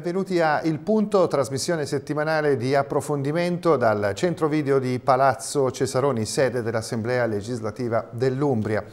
benvenuti a Il Punto, trasmissione settimanale di approfondimento dal centro video di Palazzo Cesaroni, sede dell'Assemblea legislativa dell'Umbria.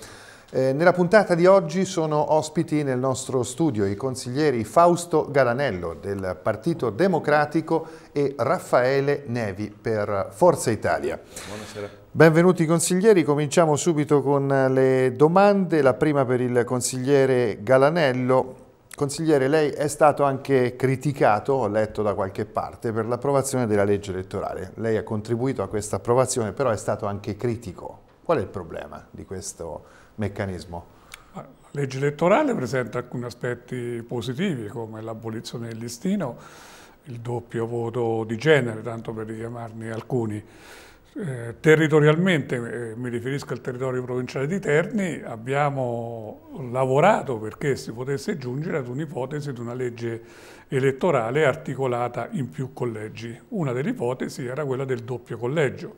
Eh, nella puntata di oggi sono ospiti nel nostro studio i consiglieri Fausto Galanello del Partito Democratico e Raffaele Nevi per Forza Italia. Buonasera. Benvenuti consiglieri, cominciamo subito con le domande, la prima per il consigliere Galanello Consigliere, lei è stato anche criticato, ho letto da qualche parte, per l'approvazione della legge elettorale. Lei ha contribuito a questa approvazione, però è stato anche critico. Qual è il problema di questo meccanismo? La legge elettorale presenta alcuni aspetti positivi, come l'abolizione del listino, il doppio voto di genere, tanto per richiamarne alcuni. Eh, territorialmente, eh, mi riferisco al territorio provinciale di Terni, abbiamo lavorato perché si potesse giungere ad un'ipotesi di una legge elettorale articolata in più collegi. Una delle ipotesi era quella del doppio collegio.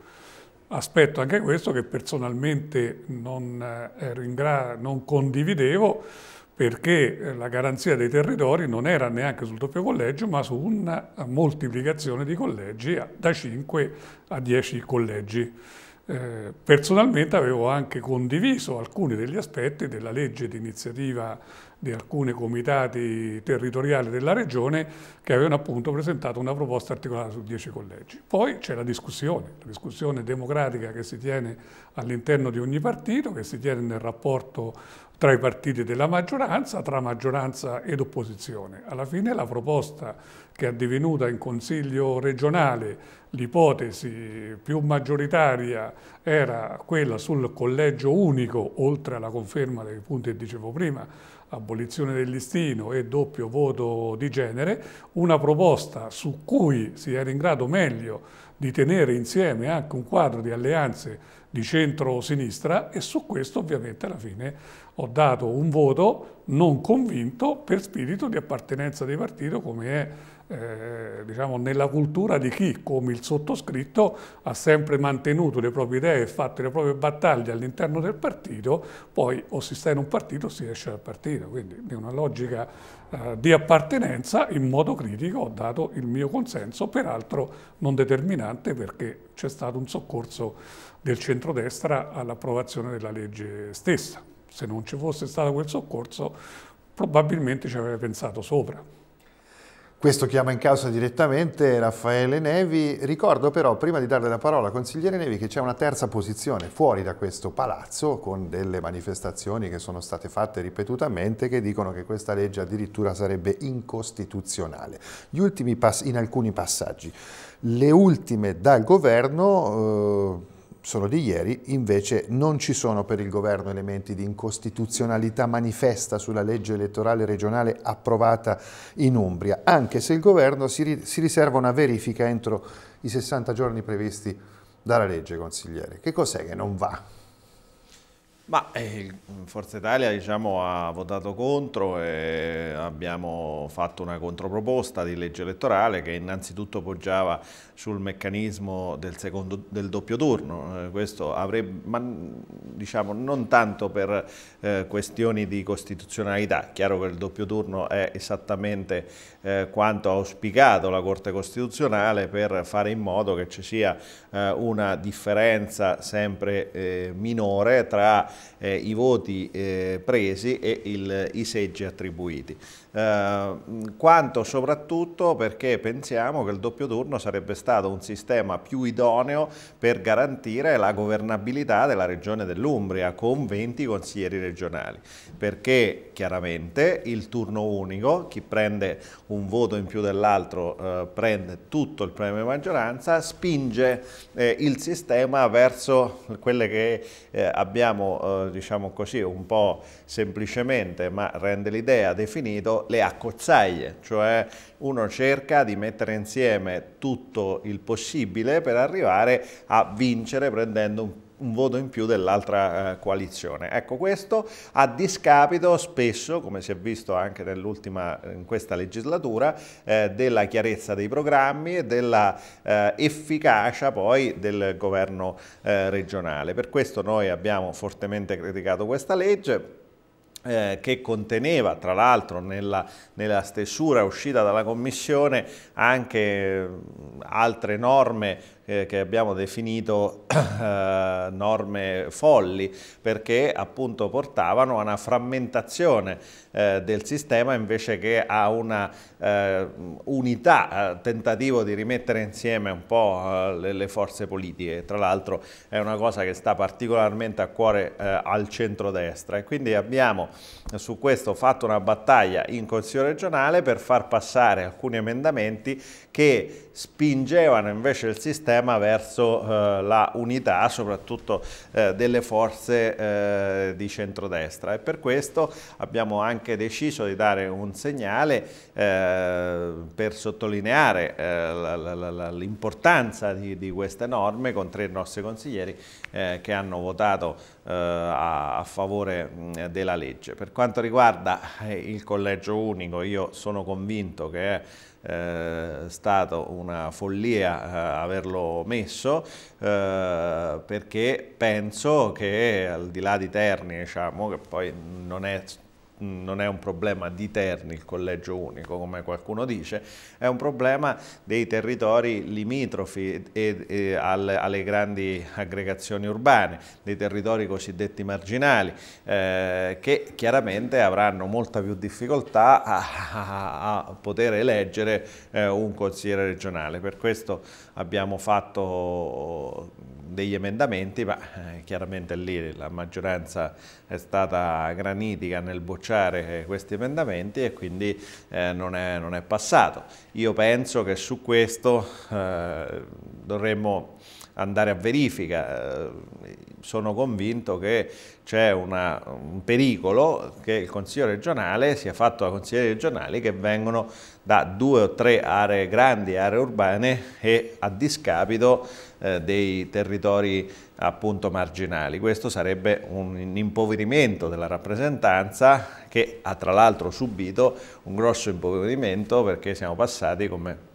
Aspetto anche questo che personalmente non, eh, non condividevo, perché eh, la garanzia dei territori non era neanche sul doppio collegio, ma su una moltiplicazione di collegi da 5 a 10 collegi. Eh, personalmente avevo anche condiviso alcuni degli aspetti della legge d'iniziativa di alcuni comitati territoriali della regione che avevano appunto presentato una proposta articolata su 10 collegi. Poi c'è la discussione, la discussione democratica che si tiene all'interno di ogni partito, che si tiene nel rapporto tra i partiti della maggioranza, tra maggioranza ed opposizione. Alla fine la proposta che è divenuta in Consiglio regionale l'ipotesi più maggioritaria era quella sul collegio unico, oltre alla conferma dei punti che dicevo prima, abolizione del listino e doppio voto di genere, una proposta su cui si era in grado meglio di tenere insieme anche un quadro di alleanze di centro-sinistra e su questo ovviamente alla fine ho dato un voto non convinto per spirito di appartenenza di partito come è eh, diciamo, nella cultura di chi, come il sottoscritto, ha sempre mantenuto le proprie idee e fatto le proprie battaglie all'interno del partito, poi o si sta in un partito o si esce dal partito, quindi di una logica eh, di appartenenza in modo critico ho dato il mio consenso, peraltro non determinante perché c'è stato un soccorso del centrodestra all'approvazione della legge stessa se non ci fosse stato quel soccorso probabilmente ci avrei pensato sopra. Questo chiama in causa direttamente Raffaele Nevi. Ricordo però, prima di darle la parola, consigliere Nevi, che c'è una terza posizione fuori da questo palazzo con delle manifestazioni che sono state fatte ripetutamente che dicono che questa legge addirittura sarebbe incostituzionale. Gli ultimi in alcuni passaggi. Le ultime dal governo... Eh, solo di ieri, invece non ci sono per il governo elementi di incostituzionalità manifesta sulla legge elettorale regionale approvata in Umbria, anche se il governo si, ri si riserva una verifica entro i 60 giorni previsti dalla legge, consigliere. Che cos'è che non va? Ma, eh, Forza Italia diciamo, ha votato contro e abbiamo fatto una controproposta di legge elettorale che innanzitutto poggiava sul meccanismo del, secondo, del doppio turno, eh, questo avrebbe, ma, diciamo, non tanto per eh, questioni di costituzionalità, chiaro che il doppio turno è esattamente eh, quanto ha auspicato la Corte Costituzionale per fare in modo che ci sia eh, una differenza sempre eh, minore tra eh, i voti eh, presi e il, i seggi attribuiti. Eh, quanto soprattutto perché pensiamo che il doppio turno sarebbe stato un sistema più idoneo per garantire la governabilità della regione dell'Umbria con 20 consiglieri regionali, perché chiaramente il turno unico, chi prende un voto in più dell'altro eh, prende tutto il premio di maggioranza, spinge eh, il sistema verso quelle che abbiamo diciamo così, un po' semplicemente, ma rende l'idea, definito le accozzaglie, cioè uno cerca di mettere insieme tutto il possibile per arrivare a vincere prendendo un un voto in più dell'altra eh, coalizione. Ecco questo a discapito spesso, come si è visto anche nell'ultima, in questa legislatura, eh, della chiarezza dei programmi e della eh, efficacia poi del governo eh, regionale. Per questo noi abbiamo fortemente criticato questa legge, eh, che conteneva tra l'altro nella, nella, stesura uscita dalla Commissione anche altre norme eh, che abbiamo definito eh, norme folli perché appunto portavano a una frammentazione eh, del sistema invece che a una eh, unità, eh, tentativo di rimettere insieme un po' le, le forze politiche. Tra l'altro è una cosa che sta particolarmente a cuore al centrodestra e quindi abbiamo su questo fatto una battaglia in Consiglio regionale per far passare alcuni emendamenti che spingevano invece il sistema verso eh, la unità soprattutto eh, delle forze eh, di centrodestra e per questo abbiamo anche deciso di dare un segnale eh, per sottolineare eh, l'importanza di, di, queste norme con tre nostri consiglieri eh, che hanno votato a, a, favore mh, della legge. Per quanto riguarda il collegio unico io sono convinto che è eh, stata una follia eh, averlo messo eh, perché penso che al di là di Terni, diciamo, che poi non è non è un problema di Terni il collegio unico come qualcuno dice, è un problema dei territori limitrofi e, e al, alle grandi aggregazioni urbane, dei territori cosiddetti marginali eh, che chiaramente avranno molta più difficoltà a, a, a poter eleggere eh, un consigliere regionale. Per questo abbiamo fatto degli emendamenti, ma eh, chiaramente lì la maggioranza è stata granitica nel bocciare eh, questi emendamenti e quindi eh, non è, non, è, passato. Io penso che su questo dovremmo andare a verifica. Sono convinto che c'è un pericolo che il Consiglio regionale sia fatto da consiglieri regionali che vengono da due o tre aree grandi, aree urbane e a discapito eh, dei territori appunto marginali. Questo sarebbe un impoverimento della rappresentanza che ha tra l'altro subito un grosso impoverimento perché siamo passati come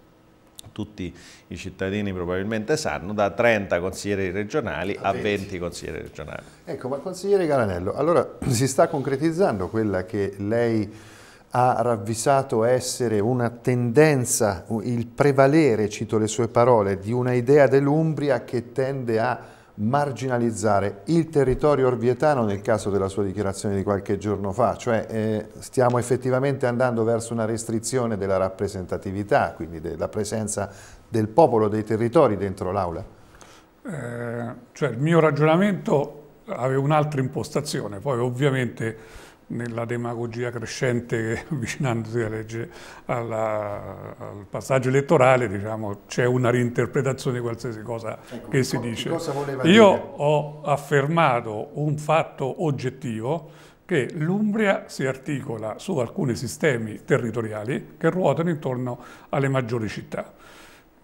tutti i cittadini probabilmente sanno, da 30 consiglieri regionali a 20, a 20 consiglieri regionali. Ecco, ma consigliere Galanello, allora si sta concretizzando quella che lei ha ravvisato essere una tendenza, il prevalere, cito le sue parole, di una idea dell'Umbria che tende a marginalizzare il territorio orvietano nel caso della sua dichiarazione di qualche giorno fa, cioè eh, stiamo effettivamente andando verso una restrizione della rappresentatività, quindi della presenza del popolo dei territori dentro l'aula. Eh, cioè il mio ragionamento aveva un'altra impostazione, poi ovviamente nella demagogia crescente avvicinandosi alla legge, alla, al passaggio elettorale diciamo, c'è una reinterpretazione di qualsiasi cosa ecco, che si dice. Io dire? ho affermato un fatto oggettivo che l'Umbria si articola su alcuni sistemi territoriali che ruotano intorno alle maggiori città,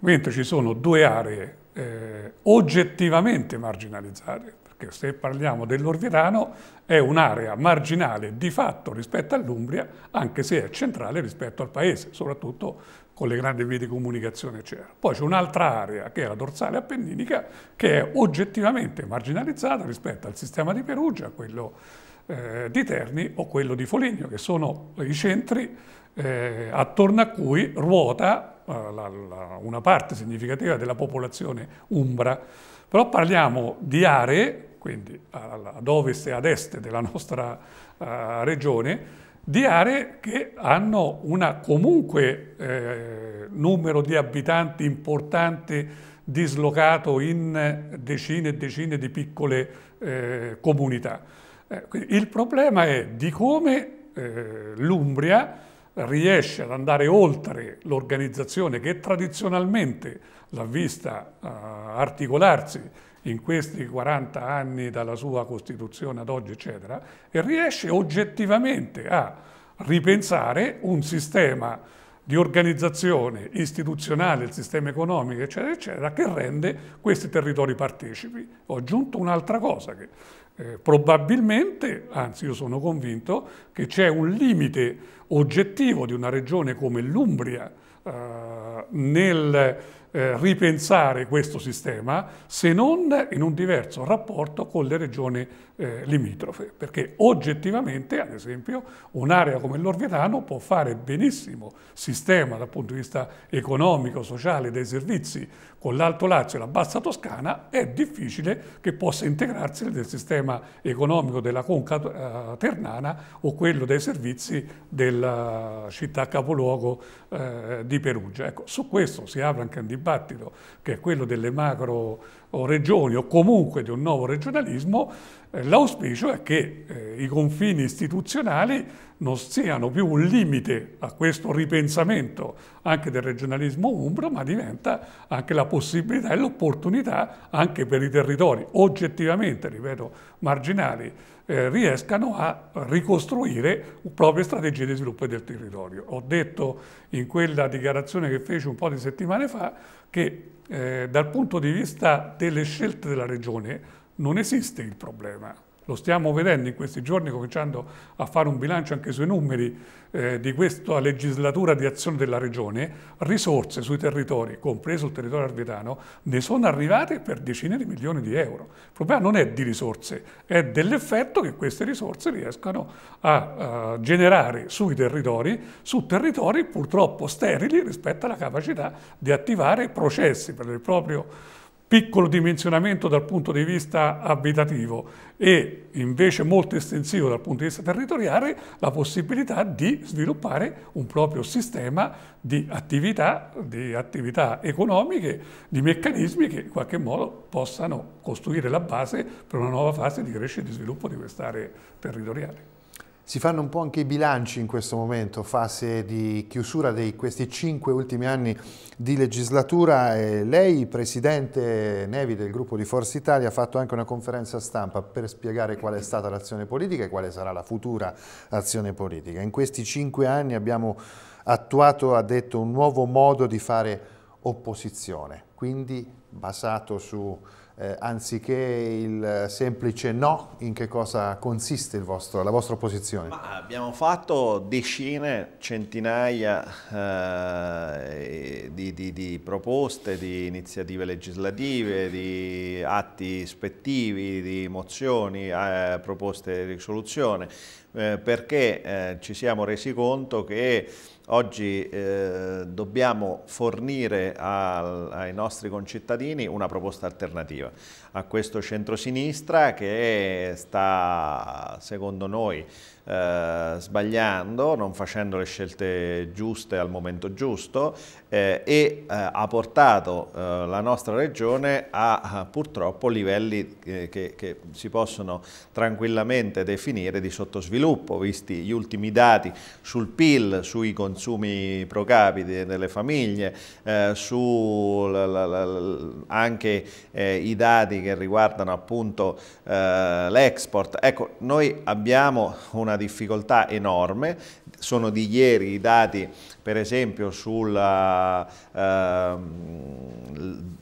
mentre ci sono due aree eh, oggettivamente marginalizzate, perché se parliamo dell'Orvietano è un'area marginale di fatto rispetto all'Umbria, anche se è centrale rispetto al paese, soprattutto con le grandi vie di comunicazione eccetera. Poi c'è un'altra area che è la dorsale appenninica che è oggettivamente marginalizzata rispetto al sistema di Perugia, quello eh, di Terni o quello di Foligno, che sono i centri eh, attorno a cui ruota eh, la, la, una parte significativa della popolazione umbra. Però parliamo di aree quindi ad ovest e ad est della nostra eh, regione, di aree che hanno un comunque eh, numero di abitanti importante dislocato in decine e decine di piccole eh, comunità. Eh, il problema è di come eh, l'Umbria riesce ad andare oltre l'organizzazione che tradizionalmente l'ha vista uh, articolarsi in questi 40 anni dalla sua Costituzione ad oggi, eccetera, e riesce oggettivamente a ripensare un sistema di organizzazione istituzionale, il sistema economico, eccetera, eccetera, che rende questi territori partecipi. Ho aggiunto un'altra cosa che eh, probabilmente, anzi io sono convinto, che c'è un limite oggettivo di una regione come l'Umbria eh, nel eh, ripensare questo sistema se non in un diverso rapporto con le regioni eh, limitrofe, perché oggettivamente, ad esempio, un'area come l'Orvietano può fare benissimo sistema dal punto di vista economico, sociale, dei servizi, con l'Alto Lazio e la Bassa Toscana, è difficile che possa integrarsi nel sistema economico della Conca eh, Ternana o quello dei servizi della città capoluogo eh, di Perugia. Ecco, su questo si apre anche un dibattito che è quello delle macro o regioni o comunque di un nuovo regionalismo, eh, l'auspicio è che eh, i confini istituzionali non siano più un limite a questo ripensamento anche del regionalismo umbro, ma diventa anche la possibilità e l'opportunità anche per i territori oggettivamente, ripeto, marginali eh, riescano a ricostruire proprie strategie di sviluppo del territorio. Ho detto in quella dichiarazione che feci un po' di settimane fa che eh, dal punto di vista delle scelte della regione non esiste il problema, lo stiamo vedendo in questi giorni, cominciando a fare un bilancio anche sui numeri eh, di questa legislatura di azione della Regione, risorse sui territori, compreso il territorio arvetano, ne sono arrivate per decine di milioni di euro. Il problema non è di risorse, è dell'effetto che queste risorse riescano a uh, generare sui territori, su territori purtroppo sterili rispetto alla capacità di attivare processi per il proprio piccolo dimensionamento dal punto di vista abitativo e invece molto estensivo dal punto di vista territoriale la possibilità di sviluppare un proprio sistema di attività, di attività economiche, di meccanismi che in qualche modo possano costruire la base per una nuova fase di crescita e di sviluppo di quest'area territoriale. Si fanno un po' anche i bilanci in questo momento, fase di chiusura di questi cinque ultimi anni di legislatura. E lei, Presidente Nevi del gruppo di Forza Italia, ha fatto anche una conferenza stampa per spiegare qual è stata l'azione politica e quale sarà la futura azione politica. In questi cinque anni abbiamo attuato, ha detto, un nuovo modo di fare opposizione, quindi basato su eh, anziché il semplice no, in che cosa consiste vostro, la vostra posizione? Ma abbiamo fatto decine, centinaia eh, di, di, di, proposte, di iniziative legislative, di atti ispettivi, di mozioni, eh, proposte di risoluzione, eh, perché eh, ci siamo resi conto che Oggi eh, dobbiamo fornire al, ai nostri concittadini una proposta alternativa a questo centrosinistra che sta, secondo noi, eh, sbagliando, non facendo le scelte giuste al momento giusto eh, e eh, ha portato eh, la nostra regione a purtroppo livelli che, che si possono tranquillamente definire di sottosviluppo, visti gli ultimi dati sul PIL, sui consumi pro capite delle famiglie, eh, su la, la, la, anche eh, i dati che riguardano appunto eh, l'export. Ecco, noi abbiamo una difficoltà enorme. Sono di ieri i dati, per esempio, sulla... Eh, ehm,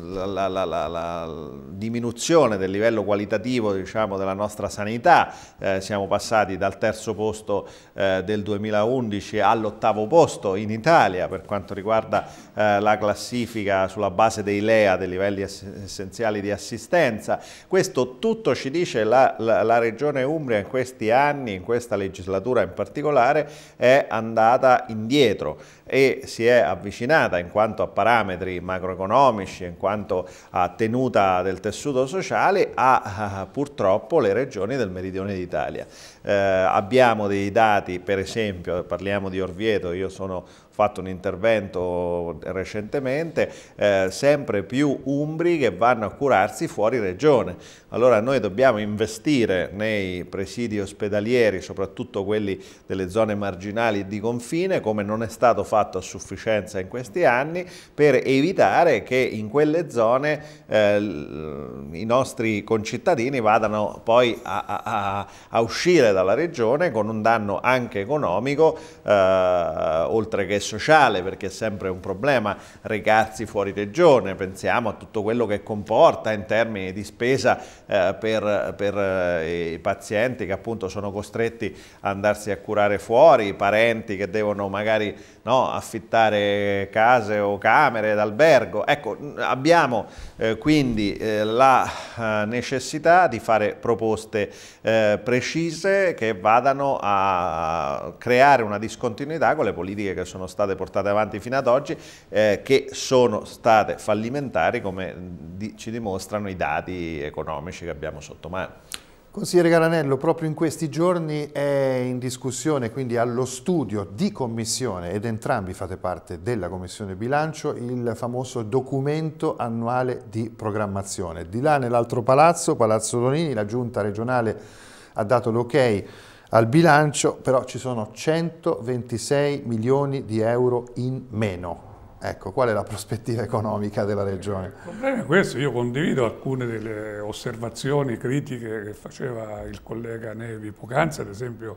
la, la, la, la, diminuzione del livello qualitativo diciamo, della nostra sanità, eh, siamo passati dal terzo posto eh, del 2011 all'ottavo posto in Italia per quanto riguarda eh, la classifica sulla base dei LEA, dei livelli essenziali di assistenza. Questo tutto ci dice la, la Regione Umbria in questi anni, in questa legislatura in particolare, è andata indietro e si è avvicinata in quanto a parametri macroeconomici, in quanto a tenuta del tessuto sociale, a purtroppo le regioni del meridione d'Italia. Eh, abbiamo dei dati, per esempio, parliamo di Orvieto, io sono fatto un intervento recentemente, eh, sempre più umbri che vanno a curarsi fuori regione. Allora noi dobbiamo investire nei presidi ospedalieri, soprattutto quelli delle zone marginali di confine, come non è stato fatto a sufficienza in questi anni, per evitare che in quelle zone eh, i nostri concittadini vadano poi a, a, a, uscire dalla regione con un danno anche economico, eh, oltre che sociale, perché è sempre un problema recarsi fuori regione, pensiamo a tutto quello che comporta in termini di spesa eh, per, per eh, i pazienti che appunto sono costretti a andarsi a curare fuori, i parenti che devono magari no, affittare case o camere d'albergo. Ecco, abbiamo eh, quindi eh, la eh, necessità di fare proposte eh, precise che vadano a creare una discontinuità con le politiche che sono state state portate avanti fino ad oggi, eh, che sono state fallimentari come mm, di, ci dimostrano i dati economici che abbiamo sotto mano. Consigliere Garanello, proprio in questi giorni è in discussione, quindi allo studio di commissione, ed entrambi fate parte della commissione bilancio, il famoso documento annuale di programmazione. Di là nell'altro palazzo, Palazzo Donini, la giunta regionale ha dato l'ok ok al bilancio però ci sono 126 milioni di euro in meno. Ecco, qual è la prospettiva economica della Regione? Il problema è questo, io condivido alcune delle osservazioni critiche che faceva il collega Nevi poc'anzi, ad esempio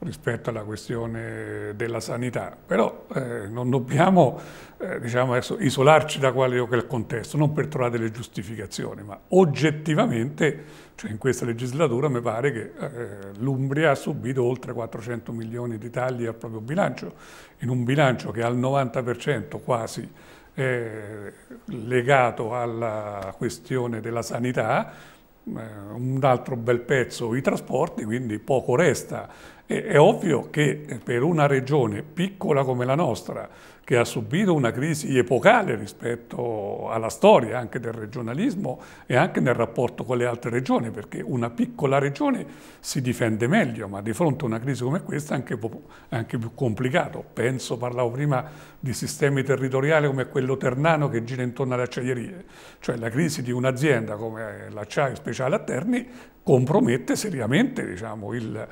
rispetto alla questione della sanità, però eh, non dobbiamo eh, diciamo adesso, isolarci da quale è il contesto, non per trovare delle giustificazioni, ma oggettivamente cioè in questa legislatura mi pare che eh, l'Umbria ha subito oltre 400 milioni di tagli al proprio bilancio, in un bilancio che al 90% quasi è legato alla questione della sanità, eh, un altro bel pezzo i trasporti, quindi poco resta e è ovvio che per una regione piccola come la nostra, che ha subito una crisi epocale rispetto alla storia anche del regionalismo e anche nel rapporto con le altre regioni, perché una piccola regione si difende meglio, ma di fronte a una crisi come questa è anche, anche più complicato. Penso, parlavo prima di sistemi territoriali come quello ternano che gira intorno alle acciaierie, cioè la crisi di un'azienda come l'acciaio speciale a Terni compromette seriamente diciamo, il,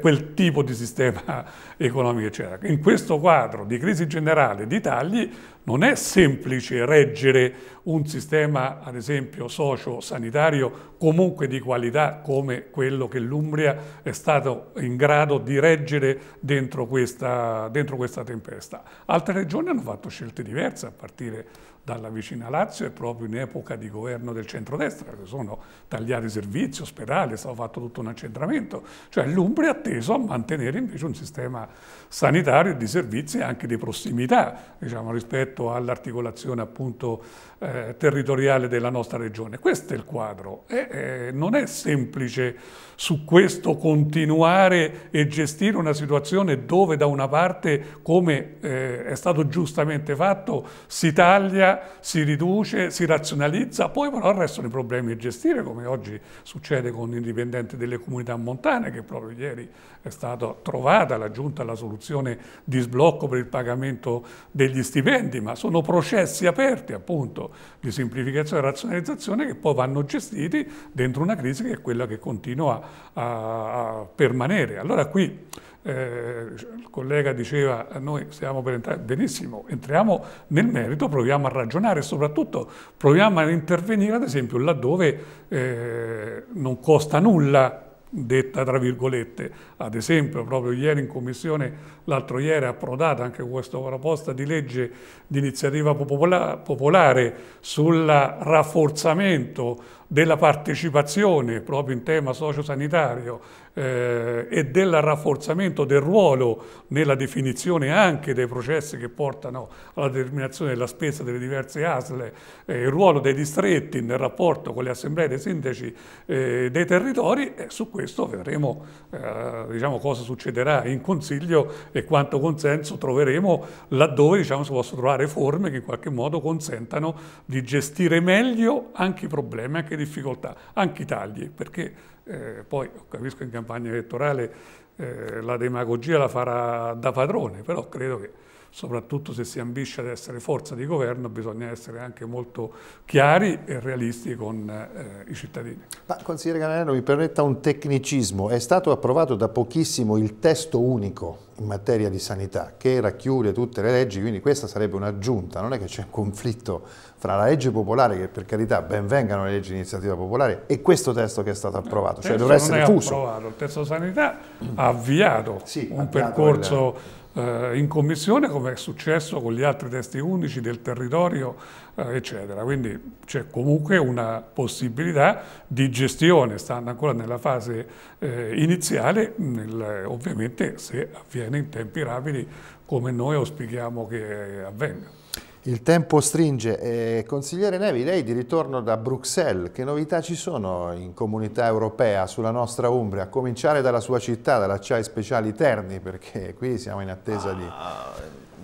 quel tipo di sistema economico eccetera. In questo quadro di crisi generale di tagli non è semplice reggere un sistema ad esempio socio-sanitario comunque di qualità come quello che l'Umbria è stato in grado di reggere dentro questa, dentro questa tempesta. Altre regioni hanno fatto scelte diverse a partire dalla vicina Lazio è proprio in epoca di governo del centrodestra, perché sono tagliati servizi, ospedali, è stato fatto tutto un accentramento. Cioè l'Umbria è atteso a mantenere invece un sistema sanitario e di servizi anche di prossimità, diciamo, rispetto all'articolazione appunto eh, territoriale della nostra regione. Questo è il quadro. E, eh, non è semplice su questo continuare e gestire una situazione dove da una parte, come eh, è stato giustamente fatto, si taglia, si riduce, si razionalizza, poi però restano i problemi a gestire, come oggi succede con l'indipendente delle comunità montane, che proprio ieri è stata trovata la giunta alla soluzione di sblocco per il pagamento degli stipendi, ma sono processi aperti appunto di semplificazione e razionalizzazione che poi vanno gestiti dentro una crisi che è quella che continua a, a permanere. Allora qui eh, il collega diceva noi stiamo per entrare, benissimo, entriamo nel merito, proviamo a ragionare e soprattutto proviamo a intervenire ad esempio laddove eh, non costa nulla detta tra virgolette. Ad esempio, proprio ieri in commissione, l'altro ieri è approdata anche questa proposta di legge di iniziativa popolare sul rafforzamento della partecipazione proprio in tema sociosanitario eh, e del rafforzamento del ruolo nella definizione anche dei processi che portano alla determinazione della spesa delle diverse ASLE, eh, il ruolo dei distretti nel rapporto con le assemblee dei sindaci eh, dei territori, su questo questo vedremo eh, diciamo, cosa succederà in Consiglio e quanto consenso troveremo laddove diciamo, si possono trovare forme che in qualche modo consentano di gestire meglio anche i problemi, anche le difficoltà, anche i tagli, perché eh, poi capisco in campagna elettorale eh, la demagogia la farà da padrone, però credo che soprattutto se si ambisce ad essere forza di governo, bisogna essere anche molto chiari e realisti con eh, i cittadini. Ma consigliere Cananello, mi permetta un tecnicismo, è stato approvato da pochissimo il testo unico in materia di sanità che racchiude tutte le leggi, quindi questa sarebbe un'aggiunta, non è che c'è un conflitto fra la legge popolare, che per carità benvengano le leggi di iniziativa popolare, e questo testo che è stato approvato, cioè dovrà essere fuso. Approvato. Il testo sanità ha avviato sì, un avviato percorso... Il eh, in commissione come è successo con gli altri testi unici del territorio eh, eccetera. Quindi c'è comunque una possibilità di gestione, stando ancora nella fase eh, iniziale, nel, ovviamente se avviene in tempi rapidi come noi auspichiamo che avvenga. Il tempo stringe. Eh, consigliere Nevi, lei di ritorno da Bruxelles, che novità ci sono in comunità europea sulla nostra Umbria? A cominciare dalla sua città, dall'acciaio speciali Terni, perché qui siamo in attesa ah, di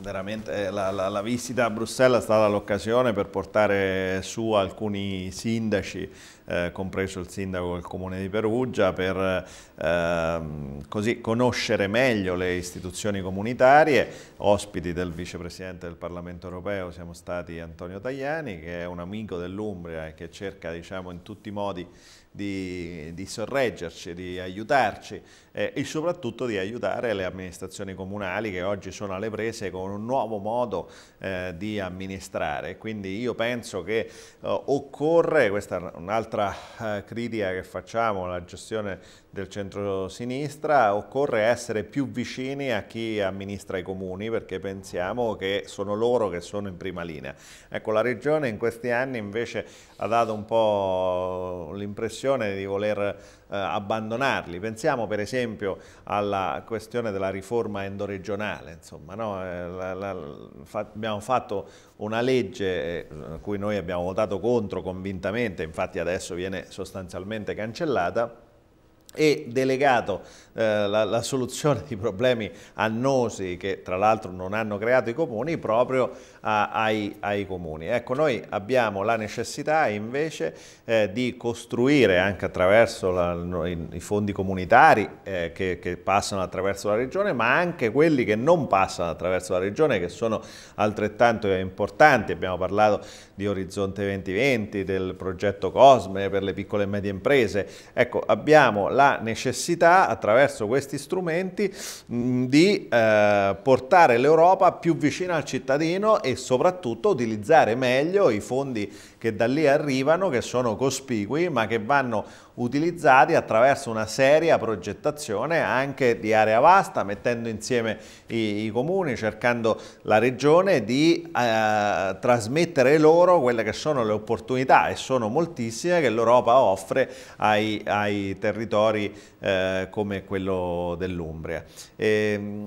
veramente eh, la, la, la, visita a Bruxelles è stata l'occasione per portare su alcuni sindaci, eh, compreso il sindaco del comune di Perugia, per eh, così conoscere meglio le istituzioni comunitarie. Ospiti del vicepresidente del Parlamento europeo siamo stati Antonio Tajani, che è un amico dell'Umbria e che cerca diciamo, in tutti i modi di, di sorreggerci, di aiutarci eh, e soprattutto di aiutare le amministrazioni comunali che oggi sono alle prese con un nuovo modo eh, di amministrare. Quindi io penso che eh, occorre, questa è un'altra eh, critica che facciamo, la gestione del centro-sinistra, occorre essere più vicini a chi amministra i comuni perché pensiamo che sono loro che sono in prima linea. Ecco, la Regione in questi anni invece ha dato un po' l'impressione di voler eh, abbandonarli. Pensiamo per esempio alla questione della riforma endoregionale, insomma, no? Eh, la, la, fa, abbiamo fatto una legge eh, a cui noi abbiamo votato contro convintamente, infatti adesso viene sostanzialmente cancellata, e delegato eh, la, la, soluzione di problemi annosi che tra l'altro non hanno creato i comuni proprio a, ai, ai, comuni. Ecco, noi abbiamo la necessità invece eh, di costruire anche attraverso la, i, i, fondi comunitari eh, che, che, passano attraverso la regione, ma anche quelli che non passano attraverso la regione che sono altrettanto importanti. Abbiamo parlato di Orizzonte 2020, del progetto Cosme per le piccole e medie imprese. Ecco, abbiamo la necessità attraverso questi strumenti mm, di eh, portare l'Europa più vicina al cittadino e soprattutto utilizzare meglio i fondi che da lì arrivano, che sono cospicui, ma che vanno utilizzati attraverso una seria progettazione anche di area vasta, mettendo insieme i, i comuni, cercando la regione di eh, trasmettere loro quelle che sono le opportunità e sono moltissime che l'Europa offre ai, ai territori eh, come quello dell'Umbria. Ehm,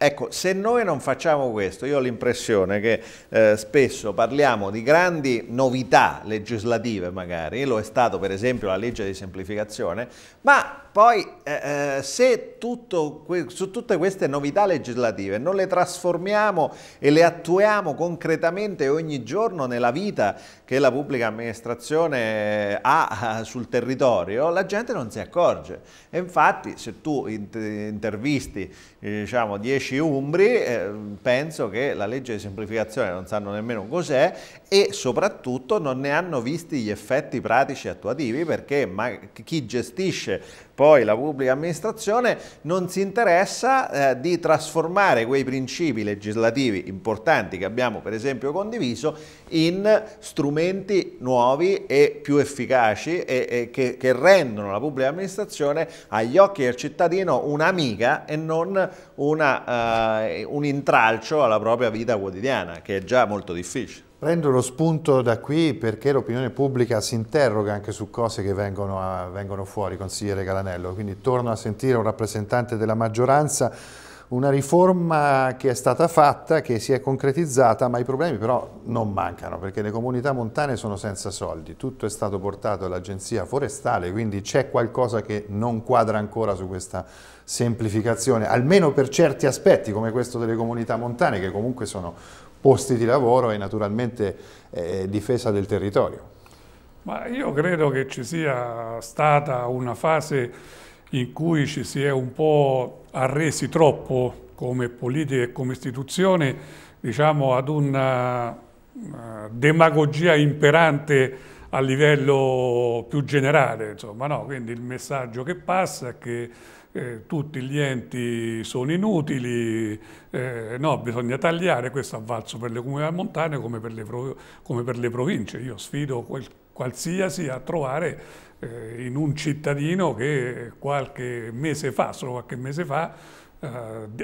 Ecco, se noi non facciamo questo, io ho l'impressione che eh, spesso parliamo di grandi novità legislative magari, lo è stato per esempio la legge di semplificazione, ma poi eh, eh, se tutto, su tutte queste novità legislative non le trasformiamo e le attuiamo concretamente ogni giorno nella vita che la pubblica amministrazione eh, ha eh, sul territorio, la gente non si accorge. E infatti se tu intervisti diciamo, 10 umbri, eh, penso che la legge di semplificazione non sanno nemmeno cos'è e soprattutto non ne hanno visti gli effetti pratici attuativi perché chi gestisce poi poi la pubblica amministrazione non si interessa eh, di trasformare quei principi legislativi importanti che abbiamo per esempio condiviso in strumenti nuovi e più efficaci e, e che, che rendono la pubblica amministrazione agli occhi del cittadino un'amica e non una, uh, un intralcio alla propria vita quotidiana, che è già molto difficile. Prendo lo spunto da qui perché l'opinione pubblica si interroga anche su cose che vengono, a, vengono fuori, consigliere Galanello, quindi torno a sentire un rappresentante della maggioranza una riforma che è stata fatta, che si è concretizzata, ma i problemi però non mancano, perché le comunità montane sono senza soldi, tutto è stato portato all'agenzia forestale, quindi c'è qualcosa che non quadra ancora su questa semplificazione, almeno per certi aspetti come questo delle comunità montane, che comunque sono posti di lavoro e naturalmente eh, difesa del territorio. Ma io credo che ci sia stata una fase in cui ci si è un po' arresi troppo come politica e come istituzione diciamo, ad una eh, demagogia imperante a livello più generale. Insomma, no? Quindi il messaggio che passa è che eh, tutti gli enti sono inutili, eh, no, bisogna tagliare, questo ha valso per le comunità montane come per le, come per le province. Io sfido quel, qualsiasi a trovare eh, in un cittadino che qualche mese fa, solo qualche mese fa, Uh,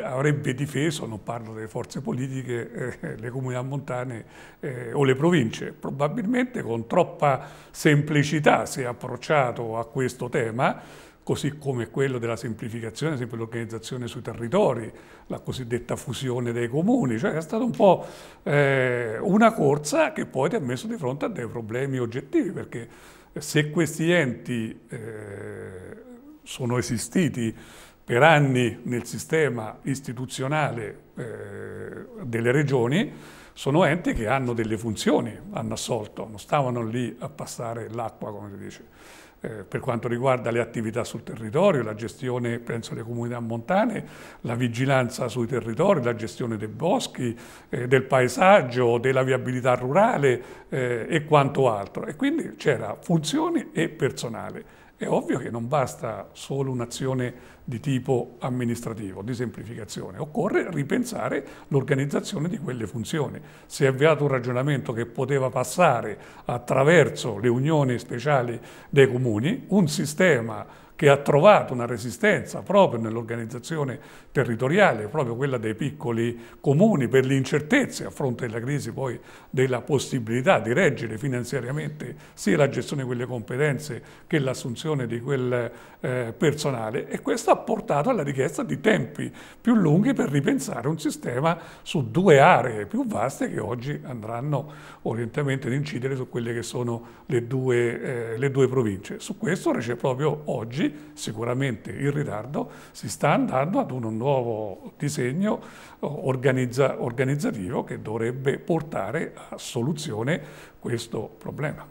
avrebbe difeso, non parlo delle forze politiche, eh, le comunità montane eh, o le province. Probabilmente con troppa semplicità si è approcciato a questo tema così come quello della semplificazione, sempre l'organizzazione sui territori, la cosiddetta fusione dei comuni, cioè è stata un po' eh, una corsa che poi ti ha messo di fronte a dei problemi oggettivi, perché se questi enti eh, sono esistiti per anni nel sistema istituzionale eh, delle regioni, sono enti che hanno delle funzioni, hanno assolto, non stavano lì a passare l'acqua, come si dice. Eh, per quanto riguarda le attività sul territorio, la gestione, penso, delle comunità montane, la vigilanza sui territori, la gestione dei boschi, eh, del paesaggio, della viabilità rurale eh, e quanto altro. E quindi c'era funzioni e personale. È ovvio che non basta solo un'azione di tipo amministrativo, di semplificazione, occorre ripensare l'organizzazione di quelle funzioni. Si è avviato un ragionamento che poteva passare attraverso le unioni speciali dei comuni, un sistema che ha trovato una resistenza proprio nell'organizzazione territoriale, proprio quella dei piccoli comuni, per l'incertezza a fronte della crisi poi della possibilità di reggere finanziariamente sia la gestione di quelle competenze che l'assunzione di quel eh, personale e questo ha portato alla richiesta di tempi più lunghi per ripensare un sistema su due aree più vaste che oggi andranno orientemente ad incidere su quelle che sono le due, eh, le due province. Su questo c'è proprio oggi oggi, sicuramente in ritardo, si sta andando ad un nuovo disegno organizza organizzativo che dovrebbe portare a soluzione questo problema.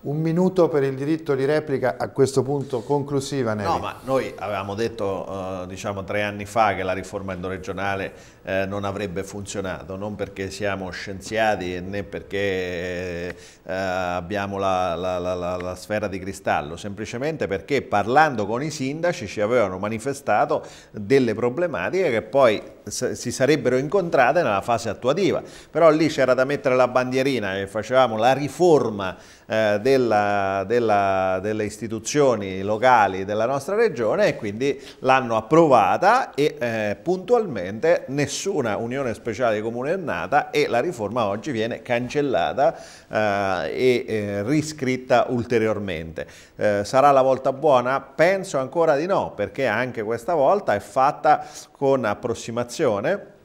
Un minuto per il diritto di replica a questo punto conclusiva. Nelly. No, ma noi avevamo detto eh, diciamo tre anni fa che la riforma endoregionale eh, non avrebbe funzionato, non perché siamo scienziati né perché eh, abbiamo la, la, la, la, sfera di cristallo, semplicemente perché parlando con i sindaci ci avevano manifestato delle problematiche che poi si sarebbero incontrate nella fase attuativa, però lì c'era da mettere la bandierina e facevamo la riforma eh, della, della, delle istituzioni locali della nostra regione e quindi l'hanno approvata e eh, puntualmente nessuna unione speciale di comune è nata e la riforma oggi viene cancellata eh, e eh, riscritta ulteriormente. Eh, sarà la volta buona? Penso ancora di no, perché anche questa volta è fatta con approssimazioni approssimazione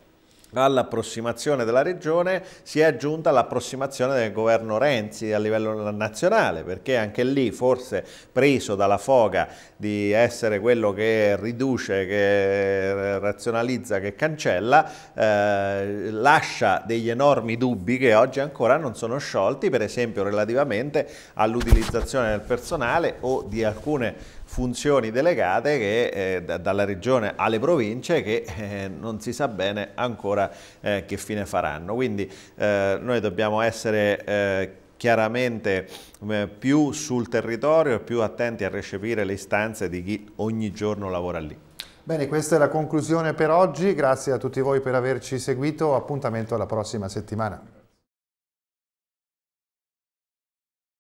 all'approssimazione della regione si è aggiunta l'approssimazione del governo Renzi a livello nazionale perché anche lì forse preso dalla foga di essere quello che riduce, che razionalizza, che cancella eh, lascia degli enormi dubbi che oggi ancora non sono sciolti per esempio relativamente all'utilizzazione del personale o di alcune funzioni delegate che, eh, dalla regione alle province che eh, non si sa bene ancora eh, che fine faranno. Quindi eh, noi dobbiamo essere eh, chiaramente eh, più sul territorio e più attenti a recepire le istanze di chi ogni giorno lavora lì. Bene, questa è la conclusione per oggi, grazie a tutti voi per averci seguito, appuntamento alla prossima settimana.